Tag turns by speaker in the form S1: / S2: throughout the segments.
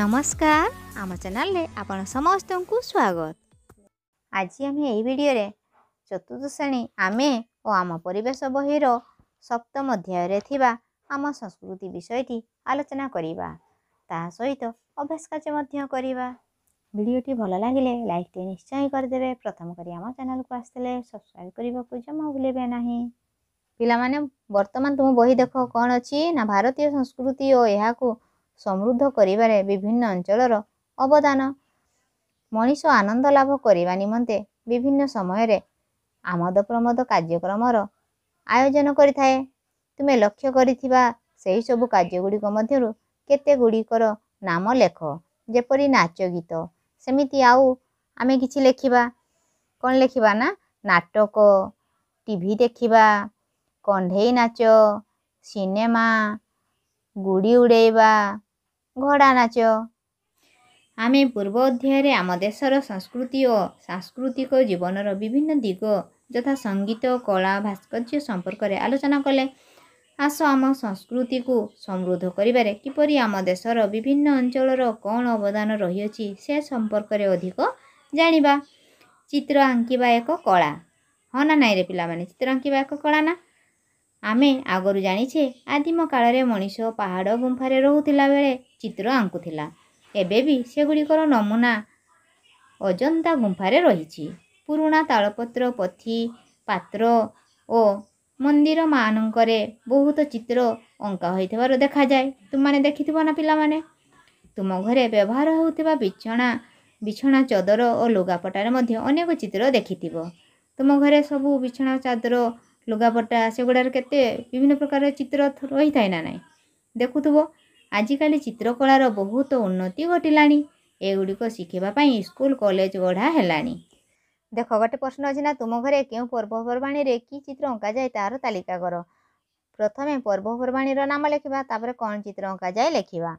S1: ନମସ୍କାର ଆମ ଚ୍ୟାନେଲରେ ଆପଣ ସମସ୍ତଙ୍କୁ ସ୍ୱାଗତ ଆଜି ଆମେ ଏହି ଭିଡ଼ିଓରେ ଚତୁର୍ଥ ଶ୍ରେଣୀ ଆମେ ଓ ଆମ ପରିବେଶ ବହିର ସପ୍ତମ ଅଧ୍ୟାୟରେ ଥିବା ଆମ ସଂସ୍କୃତି ବିଷୟଟି ଆଲୋଚନା କରିବା ତାହା ସହିତ ଅଭ୍ୟାସ କାର୍ଯ୍ୟ ମଧ୍ୟ କରିବା ଭିଡ଼ିଓଟି ଭଲ ଲାଗିଲେ ଲାଇକ୍ଟି ନିଶ୍ଚୟ କରିଦେବେ ପ୍ରଥମ କରି ଆମ ଚ୍ୟାନେଲକୁ ଆସିଥିଲେ ସବସ୍କ୍ରାଇବ୍ କରିବାକୁ ଜମା ଭୁଲିବେ ନାହିଁ ପିଲାମାନେ ବର୍ତ୍ତମାନ ତୁମ ବହି ଦେଖ କ'ଣ ଅଛି ନା ଭାରତୀୟ ସଂସ୍କୃତି ଓ ଏହାକୁ ସମୃଦ୍ଧ କରିବାରେ ବିଭିନ୍ନ ଅଞ୍ଚଳର ଅବଦାନ ମଣିଷ ଆନନ୍ଦ ଲାଭ କରିବା ନିମନ୍ତେ ବିଭିନ୍ନ ସମୟରେ ଆମୋଦ ପ୍ରମୋଦ କାର୍ଯ୍ୟକ୍ରମର ଆୟୋଜନ କରିଥାଏ ତୁମେ ଲକ୍ଷ୍ୟ କରିଥିବା ସେହିସବୁ କାର୍ଯ୍ୟଗୁଡ଼ିକ ମଧ୍ୟରୁ କେତେ ଗୁଡ଼ିକର ନାମ ଲେଖ ଯେପରି ନାଚ ଗୀତ ସେମିତି ଆଉ ଆମେ କିଛି ଲେଖିବା କ'ଣ ଲେଖିବା ନା ନାଟକ ଟିଭି ଦେଖିବା କଣ୍ଢେଇ ନାଚ ସିନେମା ଗୁଡ଼ି ଉଡ଼େଇବା ଘୋଡ଼ା ନାଚ ଆମେ ପୂର୍ବ ଅଧ୍ୟାୟରେ ଆମ ଦେଶର ସଂସ୍କୃତି ଓ ସାଂସ୍କୃତିକ ଜୀବନର ବିଭିନ୍ନ ଦିଗ ଯଥା ସଙ୍ଗୀତ କଳା ଭାସ୍କର୍ଯ୍ୟ ସମ୍ପର୍କରେ ଆଲୋଚନା କଲେ ଆସ ଆମ ସଂସ୍କୃତିକୁ ସମୃଦ୍ଧ କରିବାରେ କିପରି ଆମ ଦେଶର ବିଭିନ୍ନ ଅଞ୍ଚଳର କ'ଣ ଅବଦାନ ରହିଅଛି ସେ ସମ୍ପର୍କରେ ଅଧିକ ଜାଣିବା ଚିତ୍ର ଆଙ୍କିବା ଏକ କଳା ହଁ ନା ନାଇଁରେ ପିଲାମାନେ ଚିତ୍ର ଆଙ୍କିବା ଏକ କଳା ନା ଆମେ ଆଗରୁ ଜାଣିଛେ ଆଦିମ କାଳରେ ମଣିଷ ପାହାଡ଼ ଗୁମ୍ଫାରେ ରହୁଥିଲା ବେଳେ ଚିତ୍ର ଆଙ୍କୁଥିଲା ଏବେ ବି ସେଗୁଡ଼ିକର ନମୁନା ଅଜନ୍ତା ଗୁମ୍ଫାରେ ରହିଛି ପୁରୁଣା ତାଳପତ୍ର ପଥି ପାତ୍ର ଓ ମନ୍ଦିରମାନଙ୍କରେ ବହୁତ ଚିତ୍ର ଅଙ୍କା ହୋଇଥିବାର ଦେଖାଯାଏ ତୁମମାନେ ଦେଖିଥିବ ନା ପିଲାମାନେ ତୁମ ଘରେ ବ୍ୟବହାର ହେଉଥିବା ବିଛଣା ବିଛଣା ଚଦର ଓ ଲୁଗାପଟାରେ ମଧ୍ୟ ଅନେକ ଚିତ୍ର ଦେଖିଥିବ ତୁମ ଘରେ ସବୁ ବିଛଣା ଚାଦର ଲୁଗାପଟା ସେଗୁଡ଼ାର କେତେ ବିଭିନ୍ନ ପ୍ରକାର ଚିତ୍ର ରହିଥାଏ ନା ନାହିଁ ଦେଖୁଥିବ ଆଜିକାଲି ଚିତ୍ରକଳାର ବହୁତ ଉନ୍ନତି ଘଟିଲାଣି ଏଗୁଡ଼ିକ ଶିଖିବା ପାଇଁ ସ୍କୁଲ କଲେଜ ଗଢ଼ା ହେଲାଣି ଦେଖ ଗୋଟେ ପ୍ରଶ୍ନ ଅଛି ନା ତୁମ ଘରେ କେଉଁ ପର୍ବପର୍ବାଣୀରେ କି ଚିତ୍ର ଅଙ୍କାଯାଏ ତାହାର ତାଲିକା କର ପ୍ରଥମେ ପର୍ବପର୍ବାଣୀର ନାମ ଲେଖିବା ତାପରେ କ'ଣ ଚିତ୍ର ଅଙ୍କାଯାଏ ଲେଖିବା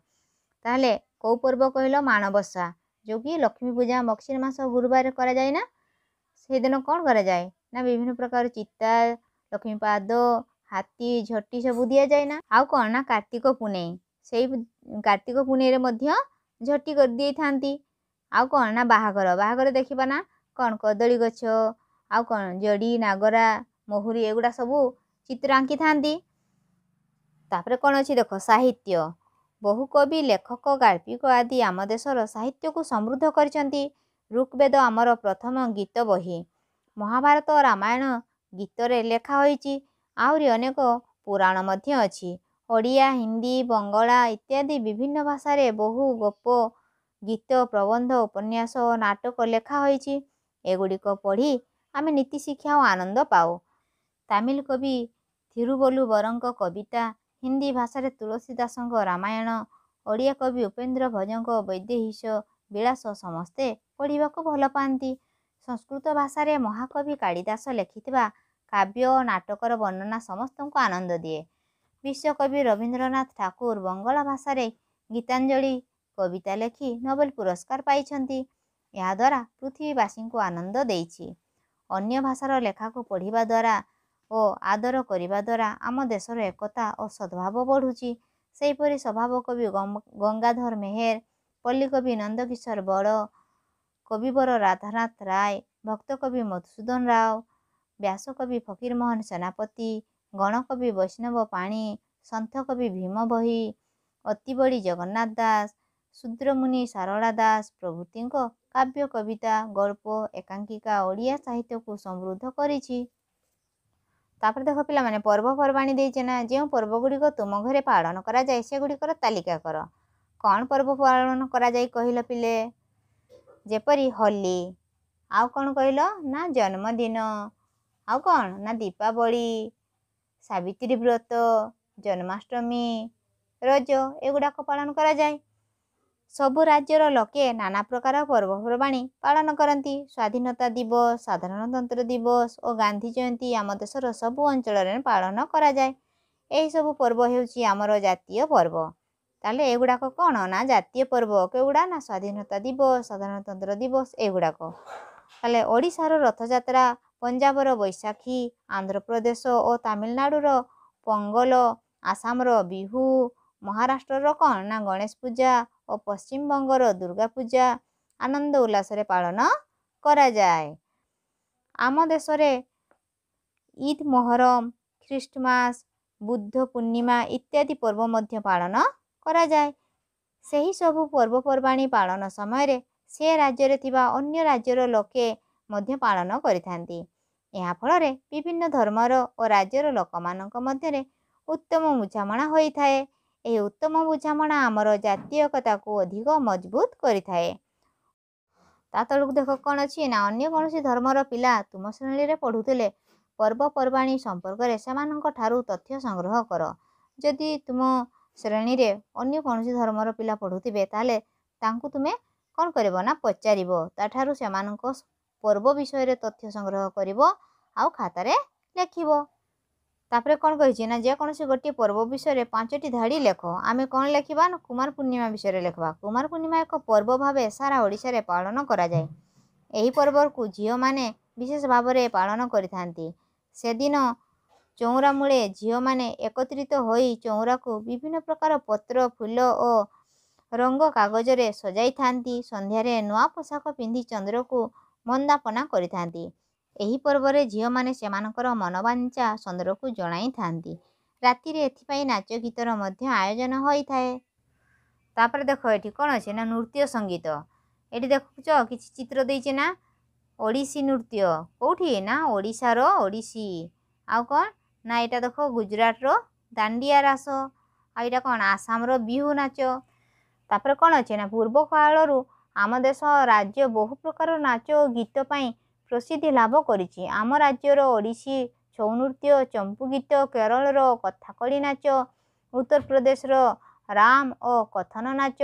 S1: ତାହେଲେ କେଉଁ ପର୍ବ କହିଲ ମାଣବସା ଯେଉଁକି ଲକ୍ଷ୍ମୀ ପୂଜା ମକ୍ସିର ମାସ ଗୁରୁବାର କରାଯାଏ ନା ସେଦିନ କ'ଣ କରାଯାଏ ନା ବିଭିନ୍ନ ପ୍ରକାର ଚିତା ଲକ୍ଷ୍ମୀପାଦ ହାତୀ ଝଟି ସବୁ ଦିଆଯାଏ ନା ଆଉ କ'ଣ ନା କାର୍ତ୍ତିକ ପୁନେଇ ସେଇ କାର୍ତ୍ତିକ ପୁନେଇରେ ମଧ୍ୟ ଝୋଟି କରିଦେଇଥାନ୍ତି ଆଉ କ'ଣ ନା ବାହାଘର ବାହାଘର ଦେଖିବା ନା କ'ଣ କଦଳୀ ଗଛ ଆଉ କ'ଣ ଜଡ଼ି ନାଗରା ମହୁରି ଏଗୁଡ଼ା ସବୁ ଚିତ୍ର ଆଙ୍କିଥାନ୍ତି ତାପରେ କ'ଣ ଅଛି ଦେଖ ସାହିତ୍ୟ ବହୁ କବି ଲେଖକ ଗାଳ୍ପିକ ଆଦି ଆମ ଦେଶର ସାହିତ୍ୟକୁ ସମୃଦ୍ଧ କରିଛନ୍ତି ଋକ୍ବେଦ ଆମର ପ୍ରଥମ ଗୀତ ବହି ମହାଭାରତ ରାମାୟଣ ଗୀତରେ ଲେଖା ହୋଇଛି ଆହୁରି ଅନେକ ପୁରାଣ ମଧ୍ୟ ଅଛି ଓଡ଼ିଆ ହିନ୍ଦୀ ବଙ୍ଗଳା ଇତ୍ୟାଦି ବିଭିନ୍ନ ଭାଷାରେ ବହୁ ଗପ ଗୀତ ପ୍ରବନ୍ଧ ଉପନ୍ୟାସ ଓ ନାଟକ ଲେଖା ହୋଇଛି ଏଗୁଡ଼ିକ ପଢ଼ି ଆମେ ନୀତି ଶିକ୍ଷା ଓ ଆନନ୍ଦ ପାଉ ତାମିଲ କବି ଥିରୁବଲୁବରଙ୍କ କବିତା ହିନ୍ଦୀ ଭାଷାରେ ତୁଳସୀ ଦାସଙ୍କ ରାମାୟଣ ଓଡ଼ିଆ କବି ଉପେନ୍ଦ୍ର ଭଜଙ୍କ ବୈଦେହିଷ ବିଳାସ ସମସ୍ତେ ପଢ଼ିବାକୁ ଭଲ ପାଆନ୍ତି ସଂସ୍କୃତ ଭାଷାରେ ମହାକବି କାଳିଦାସ ଲେଖିଥିବା କାବ୍ୟ ଓ ନାଟକର ବର୍ଣ୍ଣନା ସମସ୍ତଙ୍କୁ ଆନନ୍ଦ ଦିଏ ବିଶ୍ୱକବି ରବୀନ୍ଦ୍ରନାଥ ଠାକୁର ବଙ୍ଗଳା ଭାଷାରେ ଗୀତାଞ୍ଜଳି କବିତା ଲେଖି ନୋବେଲ ପୁରସ୍କାର ପାଇଛନ୍ତି ଏହାଦ୍ୱାରା ପୃଥିବୀବାସୀଙ୍କୁ ଆନନ୍ଦ ଦେଇଛି ଅନ୍ୟ ଭାଷାର ଲେଖାକୁ ପଢ଼ିବା ଦ୍ୱାରା ଓ ଆଦର କରିବା ଦ୍ୱାରା ଆମ ଦେଶର ଏକତା ଓ ସଦ୍ଭାବ ବଢ଼ୁଛି ସେହିପରି ସ୍ୱଭାବ କବି ଗଙ୍ଗାଧର ମେହେର ପଲ୍ଲୀକବି ନନ୍ଦକିଶୋର ବଡ଼ କବିବର ରାଧାନାଥ ରାୟ ଭକ୍ତକବି ମଧୁସୂଦନ ରାଓ ବ୍ୟାସକବି ଫକୀରମୋହନ ସେନାପତି ଗଣକବି ବୈଷ୍ଣବ ପାଣି ସନ୍ଥକବି ଭୀମ ବହି ଅତିବଳି ଜଗନ୍ନାଥ ଦାସ ଶୁଦ୍ରମୁନି ସାରଳା ଦାସ ପ୍ରଭୃତିଙ୍କ କାବ୍ୟ କବିତା ଗଳ୍ପ ଏକାଙ୍କିକା ଓଡ଼ିଆ ସାହିତ୍ୟକୁ ସମୃଦ୍ଧ କରିଛି ତାପରେ ଦେଖ ପିଲାମାନେ ପର୍ବପର୍ବାଣି ଦେଇଛେ ନା ଯେଉଁ ଗୁଡ଼ିକ ତୁମ ଘରେ ପାଳନ କରାଯାଏ ସେଗୁଡ଼ିକର ତାଲିକା କର କ'ଣ ପର୍ବ ପାଳନ କରାଯାଇ କହିଲ ପିଲେ ଯେପରି ହୋଲି ଆଉ କ'ଣ କହିଲ ନା ଜନ୍ମଦିନ ଆଉ କ'ଣ ନା ଦୀପାବଳି ସାବିତ୍ରୀ ବ୍ରତ ଜନ୍ମାଷ୍ଟମୀ ରଜ ଏଗୁଡ଼ାକ ପାଳନ କରାଯାଏ ସବୁ ରାଜ୍ୟର ଲୋକେ ନାନା ପ୍ରକାର ପର୍ବପର୍ବାଣି ପାଳନ କରନ୍ତି ସ୍ୱାଧୀନତା ଦିବସ ସାଧାରଣତନ୍ତ୍ର ଦିବସ ଓ ଗାନ୍ଧୀ ଜୟନ୍ତୀ ଆମ ଦେଶର ସବୁ ଅଞ୍ଚଳରେ ପାଳନ କରାଯାଏ ଏହିସବୁ ପର୍ବ ହେଉଛି ଆମର ଜାତୀୟ ପର୍ବ ତାହେଲେ ଏଗୁଡ଼ାକ କ'ଣ ନା ଜାତୀୟ ପର୍ବ କେଉଁଗୁଡ଼ା ନା ସ୍ୱାଧୀନତା ଦିବସ ସାଧାରଣତନ୍ତ୍ର ଦିବସ ଏଗୁଡ଼ାକ ତାହେଲେ ଓଡ଼ିଶାର ରଥଯାତ୍ରା ପଞ୍ଜାବର ବୈଶାଖୀ ଆନ୍ଧ୍ରପ୍ରଦେଶ ଓ ତାମିଲନାଡ଼ୁର ପଙ୍ଗଲ ଆସାମର ବିହୁ ମହାରାଷ୍ଟ୍ରର କ'ଣ ନା ଗଣେଶ ପୂଜା ଓ ପଶ୍ଚିମବଙ୍ଗର ଦୁର୍ଗା ପୂଜା ଆନନ୍ଦ ଉଲ୍ଲାସରେ ପାଳନ କରାଯାଏ ଆମ ଦେଶରେ ଇଦ୍ ମହରମ ଖ୍ରୀଷ୍ଟମାସ ବୁଦ୍ଧ ପୂର୍ଣ୍ଣିମା ଇତ୍ୟାଦି ପର୍ବ ମଧ୍ୟ ପାଳନ କରାଯାଏ ସେହି ସବୁ ପର୍ବପର୍ବାଣି ପାଳନ ସମୟରେ ସେ ରାଜ୍ୟରେ ଥିବା ଅନ୍ୟ ରାଜ୍ୟର ଲୋକେ ମଧ୍ୟ ପାଳନ କରିଥାନ୍ତି ଏହା ଫଳରେ ବିଭିନ୍ନ ଧର୍ମର ଓ ରାଜ୍ୟର ଲୋକମାନଙ୍କ ମଧ୍ୟରେ ଉତ୍ତମ ବୁଝାମଣା ହୋଇଥାଏ ଏହି ଉତ୍ତମ ବୁଝାମଣା ଆମର ଜାତୀୟ ଜାତୀୟକତାକୁ ଅଧିକ ମଜବୁତ କରିଥାଏ ତା ତଳକୁ ଦେଖ କ'ଣ ଅଛି ନା ଅନ୍ୟ କୌଣସି ଧର୍ମର ପିଲା ତୁମ ଶ୍ରେଣୀରେ ପଢ଼ୁଥିଲେ ପର୍ବପର୍ବାଣୀ ସମ୍ପର୍କରେ ସେମାନଙ୍କ ଠାରୁ ତଥ୍ୟ ସଂଗ୍ରହ କର ଯଦି ତୁମ ଶ୍ରେଣୀରେ ଅନ୍ୟ କୌଣସି ଧର୍ମର ପିଲା ପଢ଼ୁଥିବେ ତାହେଲେ ତାଙ୍କୁ ତୁମେ କ'ଣ କରିବ ନା ପଚାରିବ ତାଠାରୁ ସେମାନଙ୍କ পর্ব বিষয়ে তথ্য সংগ্রহ করব আউ খাতারে লেখিব তাপরে কোণ কী না যেকোনসি গোটিয়ে পর্ব বিষয়ে পাঁচটি ধাড়ি লেখ আমি কোণ লেখা না কুমার পূর্ণিমা বিষয়ে লেখবা কুমার পূর্ণিমা এক পর্ব ভাবে সারা ওড়িশার পালন করা যায় এই পর্বকু ঝিওমানে বিশেষ ভাবে পালন করে থাকে সেদিন ଚଉଁରା ମୂଳେ ଝିଅମାନେ ଏକତ୍ରିତ ହୋଇ ଚଉଁରାକୁ ବିଭିନ୍ନ ପ୍ରକାର ପତ୍ର ଫୁଲ ଓ ରଙ୍ଗ କାଗଜରେ ସଜାଇଥାନ୍ତି ସନ୍ଧ୍ୟାରେ ନୂଆ ପୋଷାକ ପିନ୍ଧି ଚନ୍ଦ୍ରକୁ ବନ୍ଦାପନା କରିଥାନ୍ତି ଏହି ପର୍ବରେ ଝିଅମାନେ ସେମାନଙ୍କର ମନବାଞ୍ଛା ସୁନ୍ଦରକୁ ଜଣାଇଥାନ୍ତି ରାତିରେ ଏଥିପାଇଁ ନାଚ ଗୀତର ମଧ୍ୟ ଆୟୋଜନ ହୋଇଥାଏ ତାପରେ ଦେଖ ଏଠି କ'ଣ ଅଛି ନା ନୃତ୍ୟ ସଙ୍ଗୀତ ଏଠି ଦେଖୁଛ କିଛି ଚିତ୍ର ଦେଇଛି ନା ଓଡ଼ିଶୀ ନୃତ୍ୟ କେଉଁଠି ନା ଓଡ଼ିଶାର ଓଡ଼ିଶୀ ଆଉ କ'ଣ ନା ଏଇଟା ଦେଖ ଗୁଜୁରାଟର ଦାଣ୍ଡିଆ ରାସ ଆଉ ଏଇଟା କ'ଣ ଆସାମର ବିହୁ ନାଚ ତାପରେ କ'ଣ ଅଛି ନା ପୂର୍ବ କାଳରୁ ଆମ ଦେଶ ରାଜ୍ୟ ବହୁ ପ୍ରକାର ନାଚ ଓ ଗୀତ ପାଇଁ ପ୍ରସିଦ୍ଧି ଲାଭ କରିଛି ଆମ ରାଜ୍ୟର ଓଡ଼ିଶୀ ଛଉ ନୃତ୍ୟ ଚମ୍ପୁ ଗୀତ କେରଳର କଥାକଳି ନାଚ ଉତ୍ତରପ୍ରଦେଶର ରାମ ଓ କଥନ ନାଚ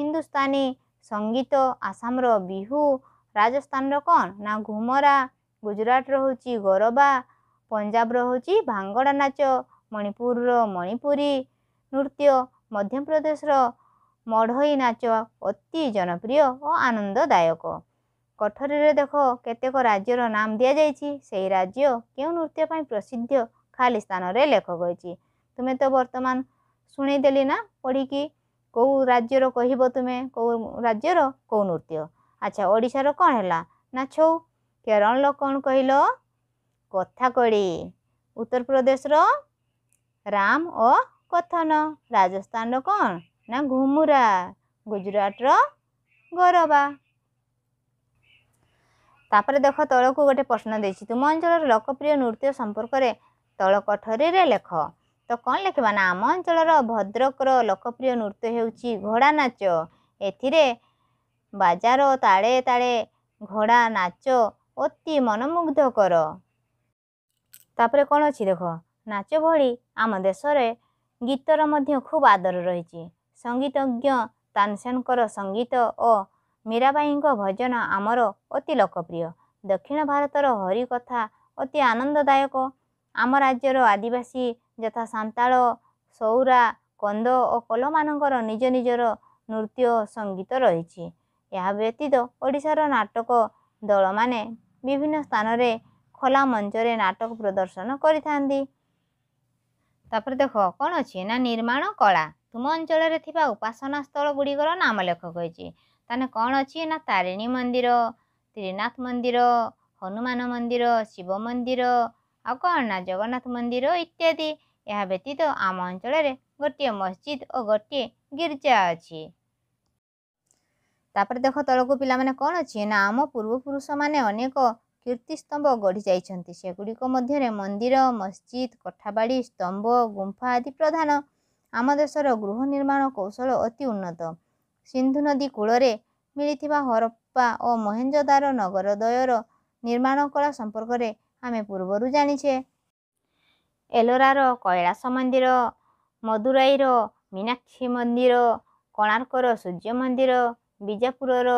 S1: ହିନ୍ଦୁସ୍ତାନୀ ସଙ୍ଗୀତ ଆସାମର ବିହୁ ରାଜସ୍ଥାନର କ'ଣ ନା ଘୁମରା ଗୁଜୁରାଟର ହେଉଛି ଗରବା ପଞ୍ଜାବର ହେଉଛି ଭାଙ୍ଗଡ଼ା ନାଚ ମଣିପୁରର ମଣିପୁରୀ ନୃତ୍ୟ ମଧ୍ୟପ୍ରଦେଶର ମଢ଼ଇ ନାଚ ଅତି ଜନପ୍ରିୟ ଓ ଆନନ୍ଦଦାୟକ କୋଠରୀରେ ଦେଖ କେତେକ ରାଜ୍ୟର ନାମ ଦିଆଯାଇଛି ସେହି ରାଜ୍ୟ କେଉଁ ନୃତ୍ୟ ପାଇଁ ପ୍ରସିଦ୍ଧ ଖାଲି ସ୍ଥାନରେ ଲେଖ କହିଛି ତୁମେ ତ ବର୍ତ୍ତମାନ ଶୁଣେଇଦେଲି ନା ପଢ଼ିକି କେଉଁ ରାଜ୍ୟର କହିବ ତୁମେ କେଉଁ ରାଜ୍ୟର କେଉଁ ନୃତ୍ୟ ଆଚ୍ଛା ଓଡ଼ିଶାର କ'ଣ ହେଲା ନା ଛଉ କେରଳର କ'ଣ କହିଲ କଥାକଡ଼ି ଉତ୍ତରପ୍ରଦେଶର ରାମ ଓ କଥନ ରାଜସ୍ଥାନର କ'ଣ ନା ଘୁମୁରା ଗୁଜୁରାଟର ଗରବା ତାପରେ ଦେଖ ତଳକୁ ଗୋଟେ ପ୍ରଶ୍ନ ଦେଇଛି ତୁମ ଅଞ୍ଚଳର ଲୋକପ୍ରିୟ ନୃତ୍ୟ ସମ୍ପର୍କରେ ତଳକଠରୀରେ ଲେଖ ତ କ'ଣ ଲେଖିବା ନା ଆମ ଅଞ୍ଚଳର ଭଦ୍ରକର ଲୋକପ୍ରିୟ ନୃତ୍ୟ ହେଉଛି ଘୋଡ଼ା ନାଚ ଏଥିରେ ବାଜାର ତାଳେ ତାଳେ ଘୋଡ଼ା ନାଚ ଅତି ମନମୁଗ୍ଧକର ତାପରେ କ'ଣ ଅଛି ଦେଖ ନାଚ ଭଳି ଆମ ଦେଶରେ ଗୀତର ମଧ୍ୟ ଖୁବ୍ ଆଦର ରହିଛି ସଙ୍ଗୀତଜ୍ଞ ତାନସେନଙ୍କର ସଙ୍ଗୀତ ଓ ମୀରାବାଈଙ୍କ ଭଜନ ଆମର ଅତି ଲୋକପ୍ରିୟ ଦକ୍ଷିଣ ଭାରତର ହରି କଥା ଅତି ଆନନ୍ଦଦାୟକ ଆମ ରାଜ୍ୟର ଆଦିବାସୀ ଯଥା ସାନ୍ତାଳ ସଉରା କନ୍ଦ ଓ କଲମାନଙ୍କର ନିଜ ନିଜର ନୃତ୍ୟ ସଙ୍ଗୀତ ରହିଛି ଏହା ବ୍ୟତୀତ ଓଡ଼ିଶାର ନାଟକ ଦଳମାନେ ବିଭିନ୍ନ ସ୍ଥାନରେ ଖୋଲା ମଞ୍ଚରେ ନାଟକ ପ୍ରଦର୍ଶନ କରିଥାନ୍ତି ତାପରେ ଦେଖ କ'ଣ ଅଛି ନା ନିର୍ମାଣ କଳା ତୁମ ଅଞ୍ଚଳରେ ଥିବା ଉପାସନା ସ୍ଥଳ ଗୁଡ଼ିକର ନାମ ଲେଖ କହିଛି ତାହେଲେ କ'ଣ ଅଛି ନା ତାରିଣୀ ମନ୍ଦିର ତ୍ରିନାଥ ମନ୍ଦିର ହନୁମାନ ମନ୍ଦିର ଶିବ ମନ୍ଦିର ଆଉ କ'ଣ ନା ଜଗନ୍ନାଥ ମନ୍ଦିର ଇତ୍ୟାଦି ଏହା ବ୍ୟତୀତ ଆମ ଅଞ୍ଚଳରେ ଗୋଟିଏ ମସଜିଦ୍ ଓ ଗୋଟିଏ ଗୀର୍ଜା ଅଛି ତାପରେ ଦେଖ ତଳକୁ ପିଲାମାନେ କ'ଣ ଅଛି ନା ଆମ ପୂର୍ବପୁରୁଷମାନେ ଅନେକ କୀର୍ତ୍ତି ସ୍ତମ୍ଭ ଗଢ଼ି ଯାଇଛନ୍ତି ସେଗୁଡ଼ିକ ମଧ୍ୟରେ ମନ୍ଦିର ମସଜିଦ୍ କଠାବାଡ଼ି ସ୍ତମ୍ଭ ଗୁମ୍ଫା ଆଦି ପ୍ରଧାନ ଆମ ଦେଶର ଗୃହ ନିର୍ମାଣ କୌଶଳ ଅତି ଉନ୍ନତ ସିନ୍ଧୁ ନଦୀ କୂଳରେ ମିଳିଥିବା ହରପ୍ପା ଓ ମହେଞ୍ଜଦାର ନଗରଦ୍ୱୟର ନିର୍ମାଣ କଳା ସମ୍ପର୍କରେ ଆମେ ପୂର୍ବରୁ ଜାଣିଛେ ଏଲୋରାର କୈଳାସ ମନ୍ଦିର ମଦୁରାଇର ମୀନାକ୍ଷୀ ମନ୍ଦିର କୋଣାର୍କର ସୂର୍ଯ୍ୟ ମନ୍ଦିର ବିଜାପୁରର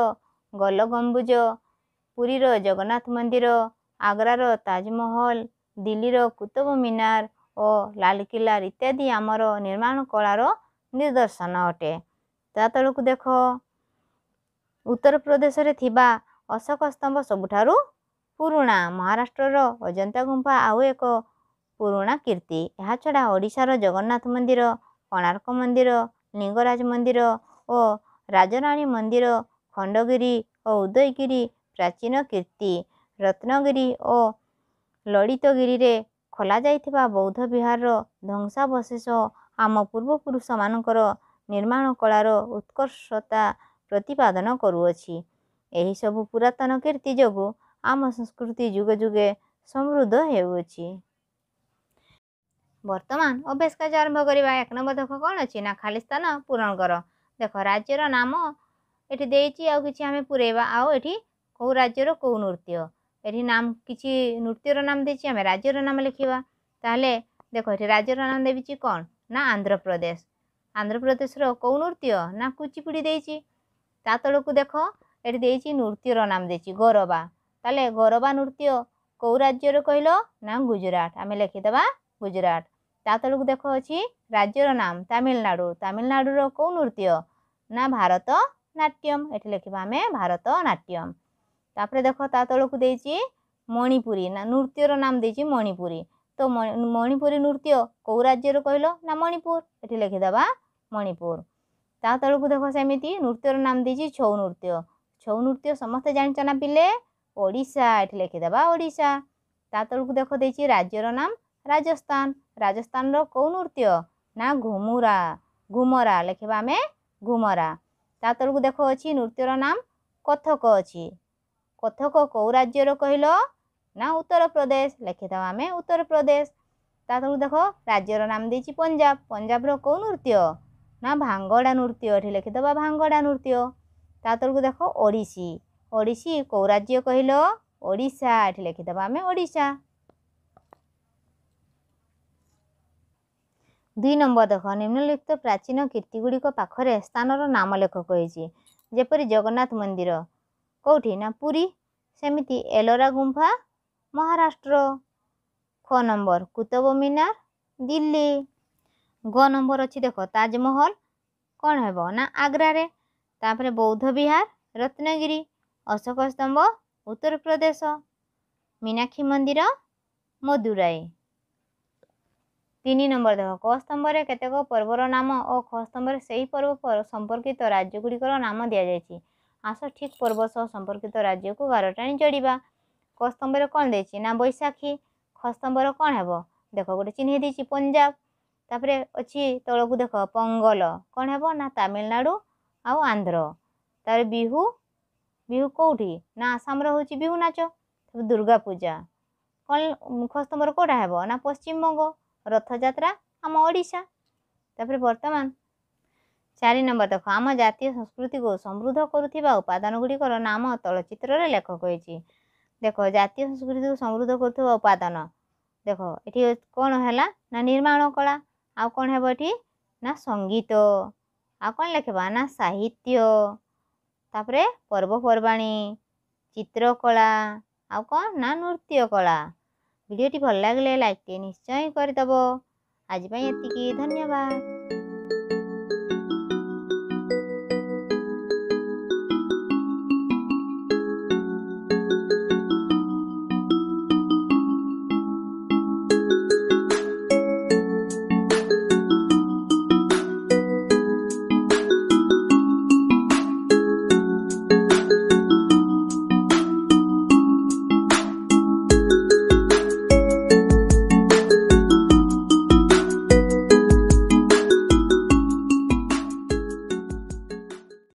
S1: ଗଲଗମ୍ବୁଜ ପୁରୀର ଜଗନ୍ନାଥ ମନ୍ଦିର ଆଗ୍ରାର ତାଜମହଲ ଦିଲ୍ଲୀର କୁତୁବ ମିନାର ଓ ଲାଲକିଲ୍ଲା ଇତ୍ୟାଦି ଆମର ନିର୍ମାଣ କଳାର ନିଦର୍ଶନ ଅଟେ ତା ତଳକୁ ଦେଖ ଉତ୍ତରପ୍ରଦେଶରେ ଥିବା ଅଶୋକ ସ୍ତମ୍ଭ ସବୁଠାରୁ ପୁରୁଣା ମହାରାଷ୍ଟ୍ରର ଅଜନ୍ତା ଗୁମ୍ଫା ଆଉ ଏକ ପୁରୁଣା କୀର୍ତ୍ତି ଏହା ଛଡ଼ା ଓଡ଼ିଶାର ଜଗନ୍ନାଥ ମନ୍ଦିର କୋଣାର୍କ ମନ୍ଦିର ଲିଙ୍ଗରାଜ ମନ୍ଦିର ଓ ରାଜରାଣୀ ମନ୍ଦିର ଖଣ୍ଡଗିରି ଓ ଉଦୟଗିରି ପ୍ରାଚୀନ କୀର୍ତ୍ତି ରତ୍ନଗିରି ଓ ଲଳିତଗିରିରେ ଖୋଲାଯାଇଥିବା ବୌଦ୍ଧ ବିହାରର ଧ୍ୱଂସାବଶେଷ ଆମ ପୂର୍ବପୁରୁଷମାନଙ୍କର ନିର୍ମାଣ କଳାର ଉତ୍କର୍ଷତା ପ୍ରତିପାଦନ କରୁଅଛି ଏହିସବୁ ପୁରାତନ କୀର୍ତ୍ତି ଯୋଗୁଁ ଆମ ସଂସ୍କୃତି ଯୁଗ ଯୁଗେ ସମୃଦ୍ଧ ହେଉଅଛି ବର୍ତ୍ତମାନ ଅଭ୍ୟାସ କାର୍ଯ୍ୟ ଆରମ୍ଭ କରିବା ଏକ ନମ୍ବର ଦେଖ କ'ଣ ଅଛି ନା ଖାଲି ସ୍ଥାନ ପୂରଣ କର ଦେଖ ରାଜ୍ୟର ନାମ ଏଠି ଦେଇଛି ଆଉ କିଛି ଆମେ ପୁରେଇବା ଆଉ ଏଠି କେଉଁ ରାଜ୍ୟର କେଉଁ ନୃତ୍ୟ ଏଠି ନାମ କିଛି ନୃତ୍ୟର ନାମ ଦେଇଛି ଆମେ ରାଜ୍ୟର ନାମ ଲେଖିବା ତାହେଲେ ଦେଖ ଏଠି ରାଜ୍ୟର ନାମ ଦେଇଛି କ'ଣ ନା ଆନ୍ଧ୍ରପ୍ରଦେଶ ଆନ୍ଧ୍ରପ୍ରଦେଶର କେଉଁ ନୃତ୍ୟ ନା କୁଚିପୁଡ଼ି ଦେଇଛି ତା ତଳକୁ ଦେଖ ଏଠି ଦେଇଛି ନୃତ୍ୟର ନାମ ଦେଇଛି ଗରବା ତାହେଲେ ଗରବା ନୃତ୍ୟ କେଉଁ ରାଜ୍ୟର କହିଲ ନା ଗୁଜୁରାଟ ଆମେ ଲେଖିଦେବା ଗୁଜୁରାଟ ତା ତଳକୁ ଦେଖ ଅଛି ରାଜ୍ୟର ନାମ ତାମିଲନାଡ଼ୁ ତାମିଲନାଡ଼ୁର କେଉଁ ନୃତ୍ୟ ନା ଭାରତ ନାଟ୍ୟମ୍ ଏଠି ଲେଖିବା ଆମେ ଭାରତ ନାଟ୍ୟମ୍ ତାପରେ ଦେଖ ତା ତଳକୁ ଦେଇଛି ମଣିପୁରୀ ନା ନୃତ୍ୟର ନାମ ଦେଇଛି ମଣିପୁରୀ ତ ମଣିପୁରୀ ନୃତ୍ୟ କେଉଁ ରାଜ୍ୟରୁ କହିଲ ନା ମଣିପୁର ଏଠି ଲେଖିଦେବା ମଣିପୁର ତା ତଳକୁ ଦେଖ ସେମିତି ନୃତ୍ୟର ନାମ ଦେଇଛି ଛଉ ନୃତ୍ୟ ଛଉ ନୃତ୍ୟ ସମସ୍ତେ ଜାଣିଛ ନା ପିଲେ ଓଡ଼ିଶା ଏଠି ଲେଖିଦେବା ଓଡ଼ିଶା ତା ତଳକୁ ଦେଖ ଦେଇଛି ରାଜ୍ୟର ନାମ ରାଜସ୍ଥାନ ରାଜସ୍ଥାନର କେଉଁ ନୃତ୍ୟ ନା ଘୁମୁରା ଘୁମରା ଲେଖିବା ଆମେ ଘୁମରା ତା ତଳକୁ ଦେଖ ଅଛି ନୃତ୍ୟର ନାମ କଥକ ଅଛି କଥକ କେଉଁ ରାଜ୍ୟର କହିଲ ନା ଉତ୍ତରପ୍ରଦେଶ ଲେଖିଥାଉ ଆମେ ଉତ୍ତରପ୍ରଦେଶ ତା ତଳକୁ ଦେଖ ରାଜ୍ୟର ନାମ ଦେଇଛି ପଞ୍ଜାବ ପଞ୍ଜାବର କେଉଁ ନୃତ୍ୟ ନା ଭାଙ୍ଗଡ଼ା ନୃତ୍ୟ ଏଠି ଲେଖିଦେବା ଭାଙ୍ଗଡ଼ା ନୃତ୍ୟ ତା ତଳକୁ ଦେଖ ଓଡ଼ିଶୀ ଓଡ଼ିଶୀ କେଉଁ ରାଜ୍ୟ କହିଲ ଓଡ଼ିଶା ଏଠି ଲେଖିଦେବା ଆମେ ଓଡ଼ିଶା ଦୁଇ ନମ୍ବର ଦେଖ ନିମ୍ନଲିପ୍ତ ପ୍ରାଚୀନ କୀର୍ତ୍ତିଗୁଡ଼ିକ ପାଖରେ ସ୍ଥାନର ନାମ ଲେଖ କହିଛି ଯେପରି ଜଗନ୍ନାଥ ମନ୍ଦିର କେଉଁଠି ନା ପୁରୀ ସେମିତି ଏଲୋରା ଗୁମ୍ଫା ମହାରାଷ୍ଟ୍ର ଖ ନମ୍ବର କୁତବ ମିନାର ଦିଲ୍ଲୀ ଗ ନମ୍ବର ଅଛି ଦେଖ ତାଜମହଲ କ'ଣ ହେବ ନା ଆଗ୍ରାରେ ତାପରେ ବୌଦ୍ଧ ବିହାର ରତ୍ନଗିରି ଅଶୋକ ସ୍ତମ୍ଭ ଉତ୍ତରପ୍ରଦେଶ ମୀନାକ୍ଷୀ ମନ୍ଦିର ମଦୁରାଇ ତିନି ନମ୍ବର ଦେଖ କ ସ୍ତମ୍ଭରେ କେତେକ ପର୍ବର ନାମ ଓ ଖ ସ୍ତମ୍ଭରେ ସେହି ପର୍ବ ସମ୍ପର୍କିତ ରାଜ୍ୟଗୁଡ଼ିକର ନାମ ଦିଆଯାଇଛି ଆସ ଠିକ୍ ପର୍ବ ସହ ସମ୍ପର୍କିତ ରାଜ୍ୟକୁ ଗାର ଟାଣି ଚଢ଼ିବା କ ସ୍ତମ୍ଭରେ କ'ଣ ଦେଇଛି ନା ବୈଶାଖୀ ଖ ସ୍ତମ୍ଭର କ'ଣ ହେବ ଦେଖ ଗୋଟେ ଚିହ୍ନେଇ ଦେଇଛି ପଞ୍ଜାବ ତାପରେ ଅଛି ତଳକୁ ଦେଖ ପଙ୍ଗଲ କ'ଣ ହେବ ନା ତାମିଲନାଡ଼ୁ ଆଉ ଆନ୍ଧ୍ର ତାପରେ ବିହୁ ବିହୁ କେଉଁଠି ନା ଆସାମର ହେଉଛି ବିହୁ ନାଚ ତାପରେ ଦୁର୍ଗା ପୂଜା କ'ଣ ମୁଖ ସ୍ତମ୍ଭର କେଉଁଟା ହେବ ନା ପଶ୍ଚିମବଙ୍ଗ ରଥଯାତ୍ରା ଆମ ଓଡ଼ିଶା ତାପରେ ବର୍ତ୍ତମାନ ଚାରି ନମ୍ବର ଦେଖ ଆମ ଜାତୀୟ ସଂସ୍କୃତିକୁ ସମୃଦ୍ଧ କରୁଥିବା ଉପାଦାନ ଗୁଡ଼ିକର ନାମ ତଳଚିତ୍ରରେ ଲେଖ କହିଛି ଦେଖ ଜାତୀୟ ସଂସ୍କୃତିକୁ ସମୃଦ୍ଧ କରୁଥିବା ଉପାଦାନ ଦେଖ ଏଠି କ'ଣ ହେଲା ନା ନିର୍ମାଣ କଳା ଆଉ କ'ଣ ହେବ ଏଠି ନା ସଙ୍ଗୀତ ଆଉ କ'ଣ ଲେଖିବା ନା ସାହିତ୍ୟ ତାପରେ ପର୍ବପର୍ବାଣି ଚିତ୍ରକଳା ଆଉ କ'ଣ ନା ନୃତ୍ୟ କଳା ଭିଡ଼ିଓଟି ଭଲ ଲାଗିଲେ ଲାଇକ୍ଟି ନିଶ୍ଚୟ କରିଦେବ ଆଜି ପାଇଁ ଏତିକି ଧନ୍ୟବାଦ